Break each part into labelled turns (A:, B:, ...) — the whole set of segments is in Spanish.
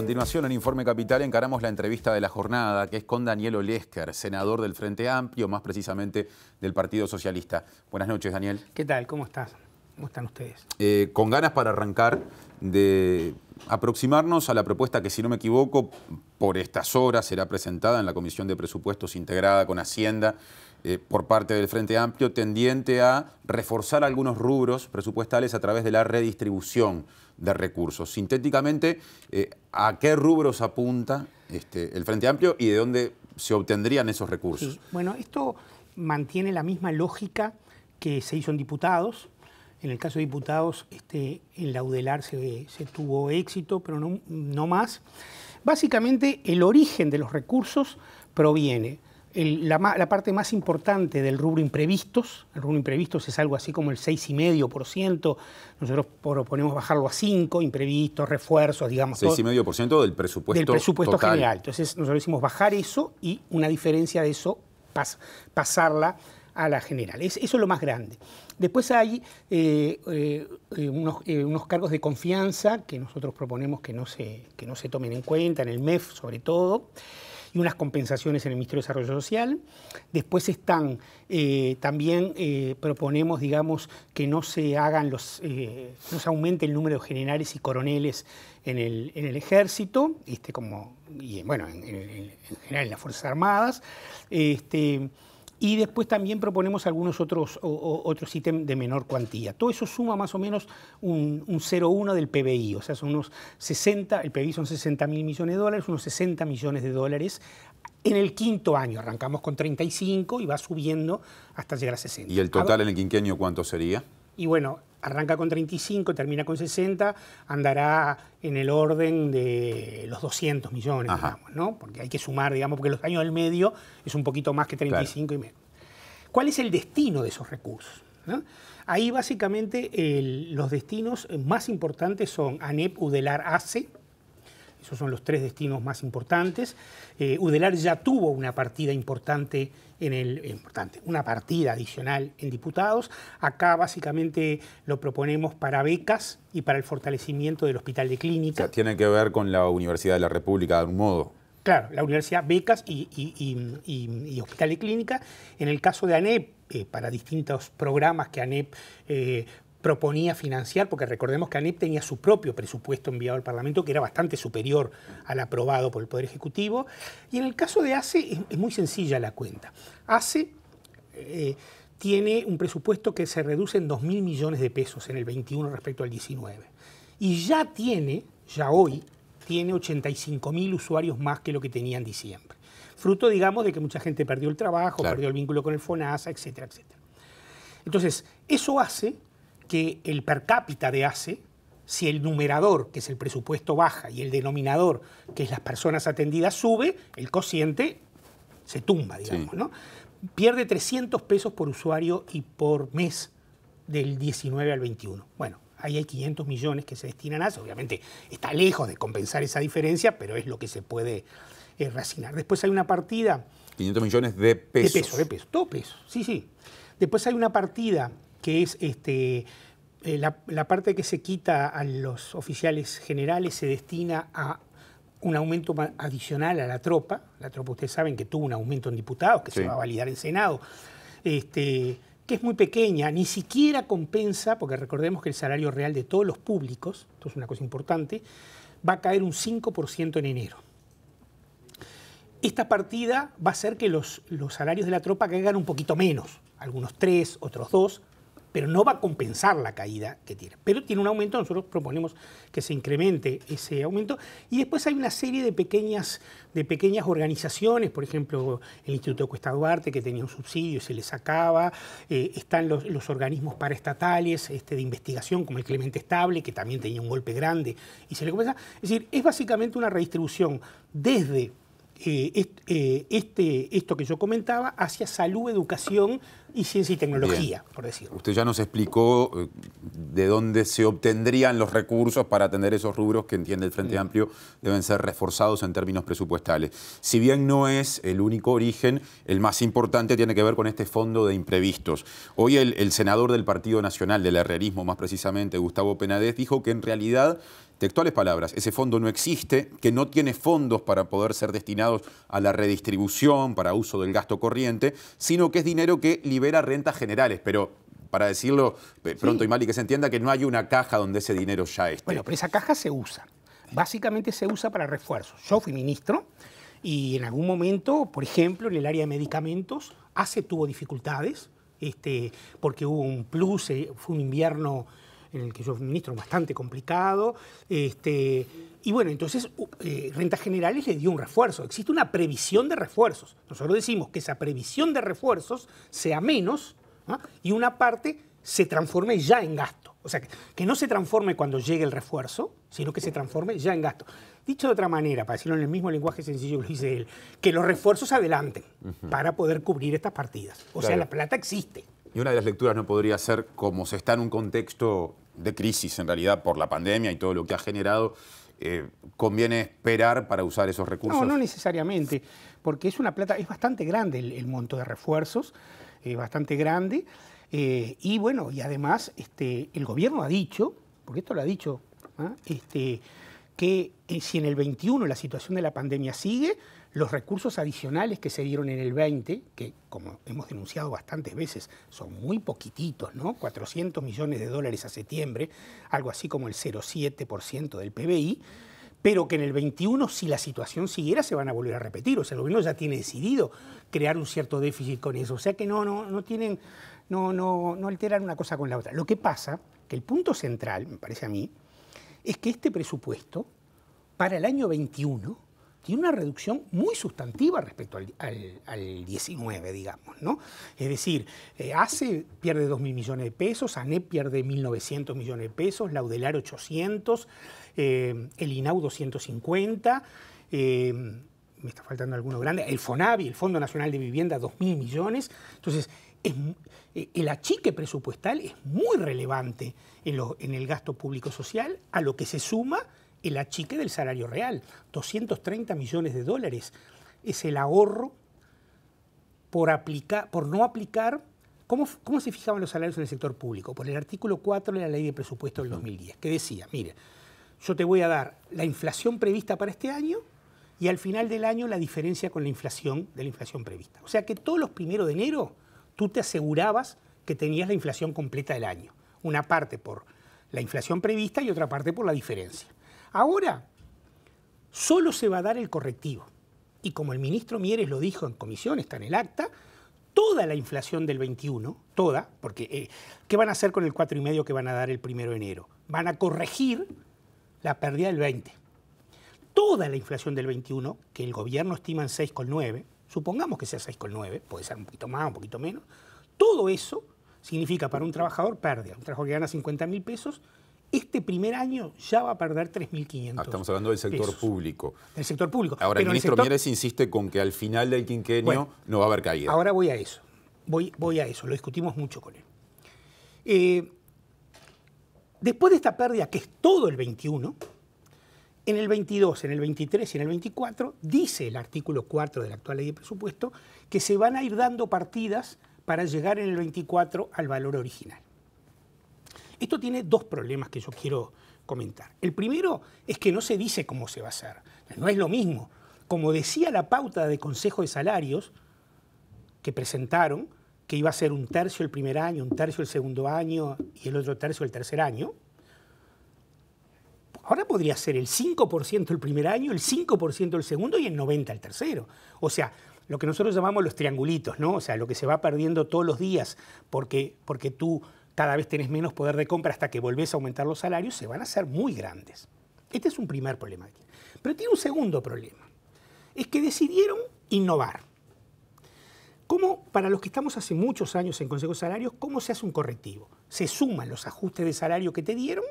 A: continuación, en Informe Capital encaramos la entrevista de la jornada, que es con Daniel Olesker, senador del Frente Amplio, más precisamente del Partido Socialista. Buenas noches, Daniel. ¿Qué tal? ¿Cómo estás?
B: ¿Cómo están ustedes?
A: Eh, con ganas para arrancar de aproximarnos a la propuesta que, si no me equivoco, por estas horas será presentada en la Comisión de Presupuestos integrada con Hacienda eh, por parte del Frente Amplio, tendiente a reforzar algunos rubros presupuestales a través de la redistribución de recursos. Sintéticamente, eh, ¿a qué rubros apunta este, el Frente Amplio y de dónde se obtendrían esos recursos?
B: Bueno, esto mantiene la misma lógica que se hizo en diputados. En el caso de diputados, este, en laudelar se, se tuvo éxito, pero no, no más. Básicamente, el origen de los recursos proviene la, parte más importante del rubro imprevistos, el rubro imprevistos es algo así como el 6,5%, nosotros proponemos bajarlo a 5, imprevistos, refuerzos, digamos.
A: 6,5% del presupuesto. Del presupuesto general.
B: Entonces nosotros decimos bajar eso y una diferencia de eso pasarla a la general. eso es lo más grande. Después hay eh, eh, eh, unos, cargos de confianza que nosotros proponemos que no, se, que no se tomen en cuenta, en el MEF sobre todo y unas compensaciones en el Ministerio de Desarrollo Social. Después están, eh, también eh, proponemos, digamos, que no se hagan los, eh, no se aumente el número de generales y coroneles en el, ejército, este, como, y bueno, en, general en las Fuerzas Armadas. Este, y después también proponemos algunos otros, otros ítems de menor cuantía. Todo eso suma más o menos un, un 0,1 del PBI, o sea, son unos 60, el PBI son 60 mil millones de dólares, unos 60 millones de dólares en el quinto año. Arrancamos con 35 y va subiendo hasta llegar a 60.
A: ¿Y el total en el quinquenio cuánto sería?
B: Y bueno, arranca con 35, termina con 60, andará en el orden de los 200 millones, digamos, ¿no? Porque hay que sumar, digamos, porque los años del medio es un poquito más que 35 y medio. ¿Cuál es el destino de esos recursos? Ahí básicamente los destinos más importantes son ANEP, UDELAR, ACE, esos son los tres destinos más importantes. Eh, Udelar ya tuvo una partida importante en el eh, importante, una partida adicional en diputados. Acá básicamente lo proponemos para becas y para el fortalecimiento del hospital de clínica. O
A: tiene que ver con la Universidad de la República de algún modo.
B: Claro, la Universidad Becas y, y, Hospital de Clínica. En el caso de ANEP, eh, para distintos programas que ANEP proponía financiar, porque recordemos que ANEP tenía su propio presupuesto enviado al Parlamento, que era bastante superior al aprobado por el Poder Ejecutivo. Y en el caso de ACE es, muy sencilla la cuenta. ACE eh, tiene un presupuesto que se reduce en 2.000 millones de pesos en el 21 respecto al 19. Y ya tiene, ya hoy, tiene 85.000 usuarios más que lo que tenía en diciembre. Fruto, digamos, de que mucha gente perdió el trabajo, perdió el vínculo con el FONASA, etcétera, etcétera. Entonces, eso hace que el per cápita de ACE, si el numerador, que es el presupuesto, baja y el denominador, que es las personas atendidas, sube, el cociente se tumba, digamos, ¿no? Pierde 300 pesos por usuario y por mes del 19 al 21. Bueno, ahí hay 500 millones que se destinan a eso. Obviamente está lejos de compensar esa diferencia, pero es lo que se puede eh, Después hay una partida...
A: 500 millones de pesos. De pesos, de pesos,
B: todo peso, sí, sí. Después hay una partida que es este, eh, la, parte que se quita a los oficiales generales se destina a un aumento adicional a la tropa. La tropa, ustedes saben que tuvo un aumento en diputados, que se va a validar en Senado. Este, que es muy pequeña, ni siquiera compensa, porque recordemos que el salario real de todos los públicos, esto es una cosa importante, va a caer un 5% en enero. Esta partida va a hacer que los, los salarios de la tropa caigan un poquito menos, algunos tres otros dos pero no va a compensar la caída que tiene. Pero tiene un aumento, nosotros proponemos que se incremente ese aumento. Y después hay una serie de pequeñas, de pequeñas organizaciones, por ejemplo, el Instituto Cuesta Duarte, que tenía un subsidio y se le sacaba, eh, están los, los, organismos paraestatales este, de investigación, como el Clemente Estable, que también tenía un golpe grande y se le compensa. Es decir, es básicamente una redistribución desde eh, eh, este, esto que yo comentaba hacia salud, educación, y ciencia y tecnología,
A: por decirlo. Usted ya nos explicó eh, de dónde se obtendrían los recursos para atender esos rubros que entiende el Frente mm. Amplio deben ser reforzados en términos presupuestales. Si bien no es el único origen, el más importante tiene que ver con este fondo de imprevistos. Hoy el, senador del Partido Nacional, del herrerismo más precisamente, Gustavo Penadez, dijo que en realidad textuales palabras, ese fondo no existe, que no tiene fondos para poder ser destinados a la redistribución, para uso del gasto corriente, sino que es dinero que libera rentas generales, pero para decirlo eh, pronto y mal y que se entienda que no hay una caja donde ese dinero ya esté. Bueno,
B: pero esa caja se usa. Básicamente se usa para refuerzos. Yo fui ministro y en algún momento, por ejemplo, en el área de medicamentos, ACE tuvo dificultades, este, porque hubo un plus, eh, fue un invierno en el que yo ministro bastante complicado. Este, y bueno, entonces eh, Rentas Generales le dio un refuerzo. Existe una previsión de refuerzos. Nosotros decimos que esa previsión de refuerzos sea menos ¿ah? y una parte se transforme ya en gasto. O sea, que, no se transforme cuando llegue el refuerzo, sino que se transforme ya en gasto. Dicho de otra manera, para decirlo en el mismo lenguaje sencillo que lo dice él, que los refuerzos adelanten para poder cubrir estas partidas. O sea, la plata existe.
A: Y una de las lecturas no podría ser, como se está en un contexto de crisis en realidad por la pandemia y todo lo que ha generado, eh, ¿conviene esperar para usar esos recursos? No, no
B: necesariamente, porque es una plata, es bastante grande el, monto de refuerzos, bastante grande, eh, y bueno, y además este, el gobierno ha dicho, porque esto lo ha dicho, ¿ah? este, que eh, si en el 21 la situación de la pandemia sigue, los recursos adicionales que se dieron en el 20, que como hemos denunciado bastantes veces, son muy poquititos, ¿no? 400 millones de dólares a septiembre, algo así como el 0,7% del PBI, pero que en el 21, si la situación siguiera, se van a volver a repetir. O sea, el gobierno ya tiene decidido crear un cierto déficit con eso. O sea que no, no, no tienen, no, no, no alteran una cosa con la otra. Lo que pasa, que el punto central, me parece a mí, es que este presupuesto, para el año 21, tiene una reducción muy sustantiva respecto al, 19, digamos, ¿no? Es decir, eh, ACE pierde 2.000 millones de pesos, ANEP pierde 1.900 millones de pesos, Laudelar 800, eh, el INAU 250, eh, me está faltando alguno grande, el FONAVI, el Fondo Nacional de Vivienda, 2.000 millones. Entonces, el achique presupuestal es muy relevante en, en el gasto público social, a lo que se suma el achique del salario real, 230 millones de dólares. Es el ahorro por, aplicar, por no aplicar ¿Cómo, ¿Cómo, se fijaban los salarios en el sector público? Por el artículo 4 de la ley de presupuesto del 2010, que decía, mire, yo te voy a dar la inflación prevista para este año y al final del año la diferencia con la inflación de la inflación prevista. O sea que todos los primeros de enero tú te asegurabas que tenías la inflación completa del año, una parte por la inflación prevista y otra parte por la diferencia. Ahora, solo se va a dar el correctivo. Y como el ministro Mieres lo dijo en comisión, está en el acta, toda la inflación del 21, toda, porque eh, ¿qué van a hacer con el 4,5 que van a dar el 1 de enero? Van a corregir la pérdida del 20. Toda la inflación del 21, que el gobierno estima en 6,9, supongamos que sea 6,9, puede ser un poquito más, un poquito menos, todo eso significa para un trabajador pérdida. Un trabajador que gana 50 mil pesos, este primer año ya va a perder 3.500. Ah, estamos hablando del sector público. Del sector público. Ahora, el ministro Mieres
A: insiste con que al final del quinquenio no va a haber caída. Ahora
B: voy a eso. Voy, voy a eso. Lo discutimos mucho con él. Eh, después de esta pérdida, que es todo el 21, en el 22, en el 23 y en el 24, dice el artículo 4 de la actual ley de presupuesto que se van a ir dando partidas para llegar en el 24 al valor original. Esto tiene dos problemas que yo quiero comentar. El primero es que no se dice cómo se va a hacer. No es lo mismo. Como decía la pauta de Consejo de Salarios que presentaron, que iba a ser un tercio el primer año, un tercio el segundo año y el otro tercio el tercer año, ahora podría ser el 5% el primer año, el 5% el segundo y el 90% el tercero. O sea, lo que nosotros llamamos los triangulitos, ¿no? O sea, lo que se va perdiendo todos los días porque, porque tú cada vez tenés menos poder de compra hasta que volvés a aumentar los salarios, se van a hacer muy grandes. Este es un primer problema. Pero tiene un segundo problema. Es que decidieron innovar. ¿Cómo, para los que estamos hace muchos años en Consejo de Salarios, cómo se hace un correctivo? Se suman los ajustes de salario que te dieron,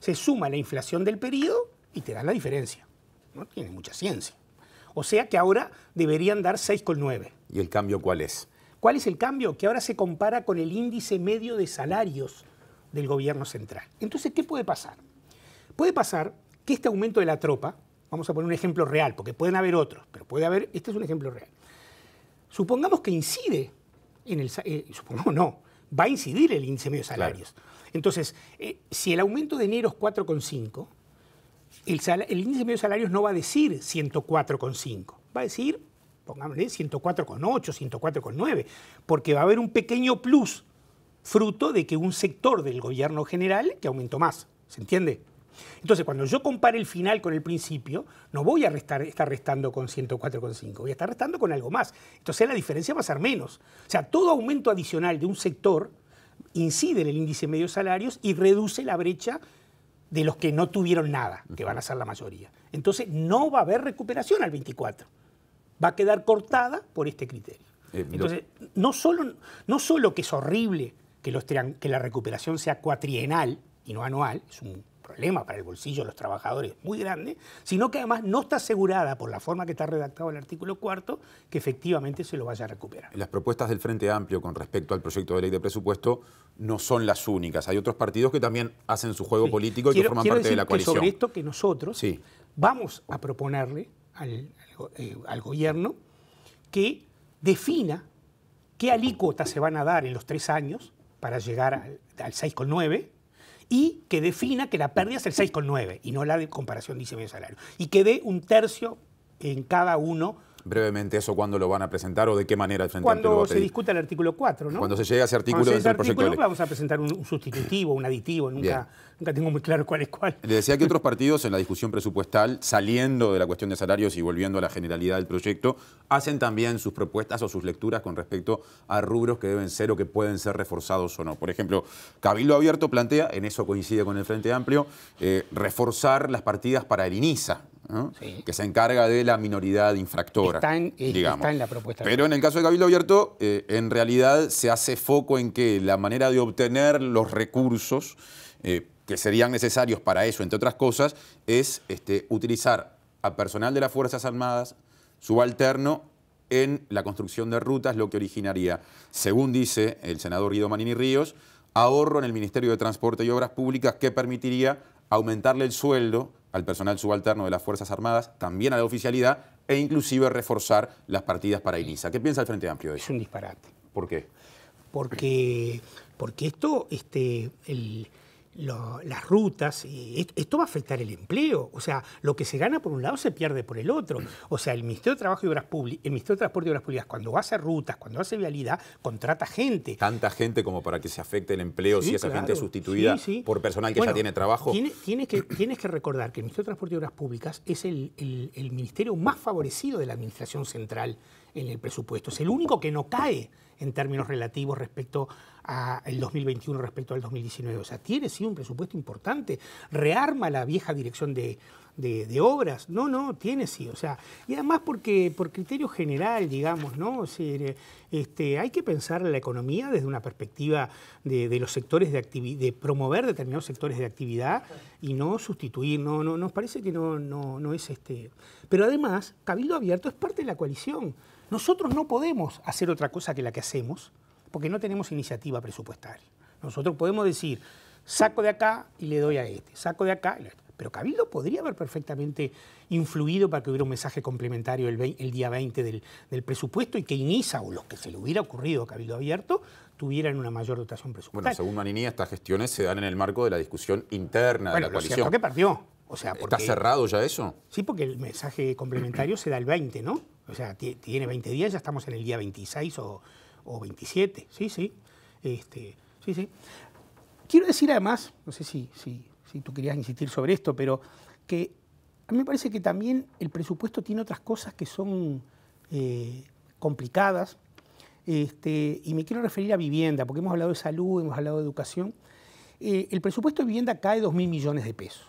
B: se suma la inflación del periodo y te dan la diferencia. No tiene mucha ciencia. O sea que ahora deberían dar 6,9. ¿Y el cambio cuál es? ¿Cuál es el cambio? Que ahora se compara con el índice medio de salarios del gobierno central. Entonces, ¿qué puede pasar? Puede pasar que este aumento de la tropa, vamos a poner un ejemplo real, porque pueden haber otros, pero puede haber, este es un ejemplo real. Supongamos que incide en el, eh, supongamos no, va a incidir el índice medio de salarios. Entonces, eh, si el aumento de enero es 4,5, el, el, índice medio de salarios no va a decir 104,5, va a decir pongámosle 104,8, 104,9, porque va a haber un pequeño plus fruto de que un sector del gobierno general que aumentó más, ¿se entiende? Entonces, cuando yo compare el final con el principio, no voy a estar restando con 104,5, voy a estar restando con algo más. Entonces, la diferencia va a ser menos. O sea, todo aumento adicional de un sector incide en el índice medios salarios y reduce la brecha de los que no tuvieron nada, que van a ser la mayoría. Entonces, no va a haber recuperación al 24 va a quedar cortada por este criterio. Eh, Entonces, no solo, no solo que es horrible que, los, que la recuperación sea cuatrienal y no anual, es un problema para el bolsillo de los trabajadores muy grande, sino que además no está asegurada por la forma que está redactado el artículo cuarto que efectivamente se lo vaya a recuperar.
A: Las propuestas del Frente Amplio con respecto al proyecto de ley de presupuesto no son las únicas. Hay otros partidos que también hacen su juego político y que forman parte de la coalición. Que sobre esto que nosotros
B: vamos a proponerle al, eh, al gobierno que defina qué alícuotas se van a dar en los tres años para llegar al, 6,9 y que defina que la pérdida es el 6,9 y no la de comparación de medio salario. Y que dé un tercio en cada uno
A: Brevemente, ¿eso cuándo lo van a presentar o de qué manera el frente Amplio Cuando se
B: discuta el artículo 4, ¿no? Cuando se
A: llega a ese artículo del artículo, vamos
B: a presentar un, sustitutivo, un aditivo, nunca, nunca, tengo muy claro cuál es cuál.
A: Le decía que otros partidos en la discusión presupuestal, saliendo de la cuestión de salarios y volviendo a la generalidad del proyecto, hacen también sus propuestas o sus lecturas con respecto a rubros que deben ser o que pueden ser reforzados o no. Por ejemplo, Cabildo Abierto plantea, en eso coincide con el Frente Amplio, eh, reforzar las partidas para el INISA, que se encarga de la minoridad infractora. Está eh, la propuesta. Pero en el caso de Cabildo Abierto, eh, en realidad se hace foco en que la manera de obtener los recursos eh, que serían necesarios para eso, entre otras cosas, es este, utilizar a personal de las Fuerzas Armadas subalterno en la construcción de rutas, lo que originaría, según dice el senador Guido Manini Ríos, ahorro en el Ministerio de Transporte y Obras Públicas que permitiría aumentarle el sueldo al personal subalterno de las Fuerzas Armadas, también a la oficialidad e inclusive reforzar las partidas para INISA. ¿Qué piensa el Frente Amplio de eso? Es un disparate. ¿Por qué?
B: Porque, porque esto, este, el, las rutas, esto va a afectar el empleo. O sea, lo que se gana por un lado se pierde por el otro. O sea, el Ministerio de Trabajo y Obras Públicas, el Ministerio de Transporte y Obras Públicas, cuando hace rutas, cuando hace vialidad, contrata gente. Tanta gente como para
A: que se afecte el empleo si esa gente es sustituida por personal que ya tiene trabajo.
B: Tienes, que, tienes que recordar que el Ministerio de Transporte y Obras Públicas es el ministerio más favorecido de la Administración Central en el presupuesto. Es el único que no cae en términos relativos respecto al 2021, respecto al 2019. O sea, tiene sí un presupuesto importante, rearma la vieja dirección de, obras. No, no, tiene sí. O sea, y además porque por criterio general, digamos, ¿no? este, hay que pensar la economía desde una perspectiva de, los sectores de de promover determinados sectores de actividad y no sustituir. No, no, nos parece que no, no, no es este. Pero además, Cabildo Abierto es parte de la coalición. Nosotros no podemos hacer otra cosa que la que hacemos porque no tenemos iniciativa presupuestaria. Nosotros podemos decir, saco de acá y le doy a este, saco de acá este. Pero Cabildo podría haber perfectamente influido para que hubiera un mensaje complementario el, día 20 del, presupuesto y que INISA o los que se le hubiera ocurrido a Cabildo Abierto tuvieran una mayor dotación
A: presupuestaria. Bueno, según Manini, estas gestiones se dan en el marco de la discusión interna de la coalición. Cierto que partió.
B: O sea, ¿Está cerrado ya eso? Sí, porque el mensaje complementario se da el 20, ¿no? O sea, tiene 20 días, ya estamos en el día 26 o, 27. Sí, sí. Este, sí, sí. Quiero decir además, no sé si, si, si tú querías insistir sobre esto, pero que a mí me parece que también el presupuesto tiene otras cosas que son eh, complicadas. Este, y me quiero referir a vivienda, porque hemos hablado de salud, hemos hablado de educación. Eh, el presupuesto de vivienda cae 2.000 millones de pesos.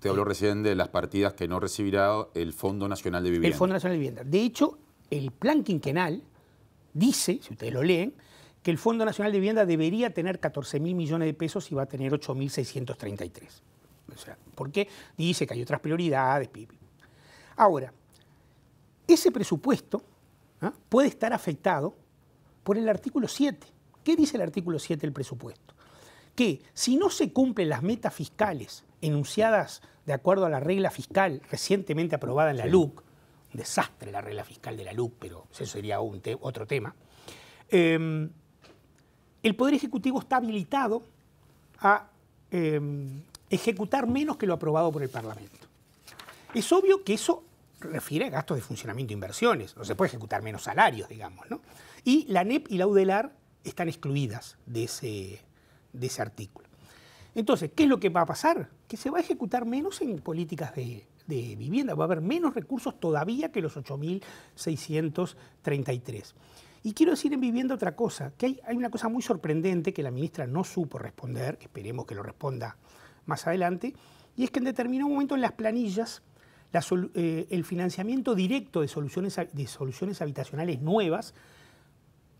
A: Usted habló recién de las partidas que no recibirá el Fondo Nacional de Vivienda. El Fondo
B: Nacional de Vivienda. De hecho, el plan quinquenal dice, si ustedes lo leen, que el Fondo Nacional de Vivienda debería tener 14 mil millones de pesos y va a tener 8.633. O sea, porque dice que hay otras prioridades. Ahora, ese presupuesto ¿ah? puede estar afectado por el artículo 7. ¿Qué dice el artículo 7 del presupuesto? que si no se cumplen las metas fiscales enunciadas de acuerdo a la regla fiscal recientemente aprobada en la LUC, un desastre la regla fiscal de la LUC, pero eso sería otro tema, em, el Poder Ejecutivo está habilitado a em, ejecutar menos que lo aprobado por el Parlamento. Es obvio que eso refiere a gastos de funcionamiento e inversiones, no se puede ejecutar menos salarios, digamos, ¿no? Y la NEP y la UDELAR están excluidas de ese, de ese artículo. Entonces, ¿qué es lo que va a pasar? Que se va a ejecutar menos en políticas de, vivienda, va a haber menos recursos todavía que los 8.633. Y quiero decir en vivienda otra cosa, que hay, una cosa muy sorprendente que la ministra no supo responder, esperemos que lo responda más adelante, y es que en determinado momento en las planillas eh, el financiamiento directo de soluciones, de soluciones habitacionales nuevas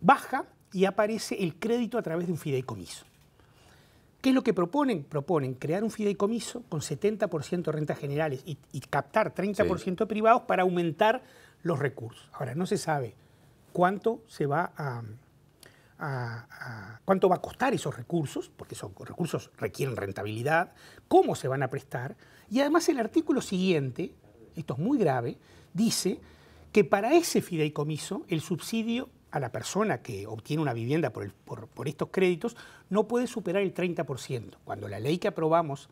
B: baja y aparece el crédito a través de un fideicomiso. ¿Qué es lo que proponen? Proponen crear un fideicomiso con 70% de rentas generales y, captar 30% privados para aumentar los recursos. Ahora, no se sabe cuánto se va a, cuánto va a costar esos recursos, porque esos recursos requieren rentabilidad, cómo se van a prestar. Y además el artículo siguiente, esto es muy grave, dice que para ese fideicomiso el subsidio a la persona que obtiene una vivienda por, estos créditos no puede superar el 30%, cuando la ley que aprobamos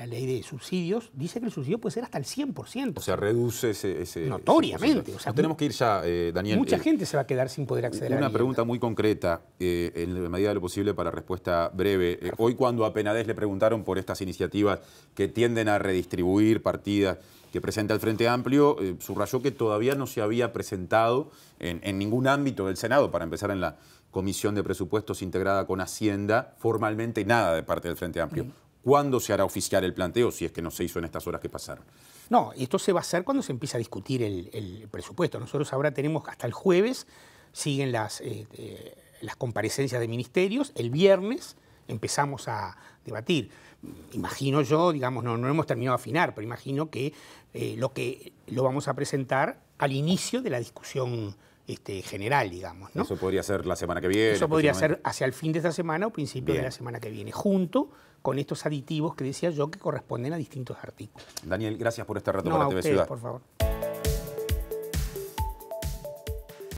B: la ley de subsidios dice que el subsidio puede ser hasta el 100%.
A: O sea, reduce ese... Notoriamente. tenemos que ir ya, eh, Daniel. Mucha eh, gente
B: se va a quedar sin poder acceder a la Una
A: pregunta muy concreta, eh, en la medida de lo posible para respuesta breve. hoy cuando a Penades le preguntaron por estas iniciativas que tienden a redistribuir partidas que presenta el Frente Amplio, subrayó que todavía no se había presentado en ningún ámbito del Senado, para empezar en la Comisión de Presupuestos integrada con Hacienda, formalmente nada de parte del Frente Amplio. ¿Cuándo se hará oficial el planteo, si es que no se hizo en estas horas que pasaron?
B: No, esto se va a hacer cuando se empiece a discutir el, presupuesto. Nosotros ahora tenemos hasta el jueves, siguen las, eh, eh, las comparecencias de ministerios, el viernes empezamos a debatir. Imagino yo, digamos, no, hemos terminado de afinar, pero imagino que, eh, lo que lo vamos a presentar al inicio de la discusión
A: este, general, digamos. Eso podría ser la semana que viene. Eso podría ser
B: hacia el fin de esta semana o principio de la semana que viene, junto con estos aditivos que decía yo que corresponden a distintos artículos.
A: Daniel, gracias por este rato no, para a por
B: favor.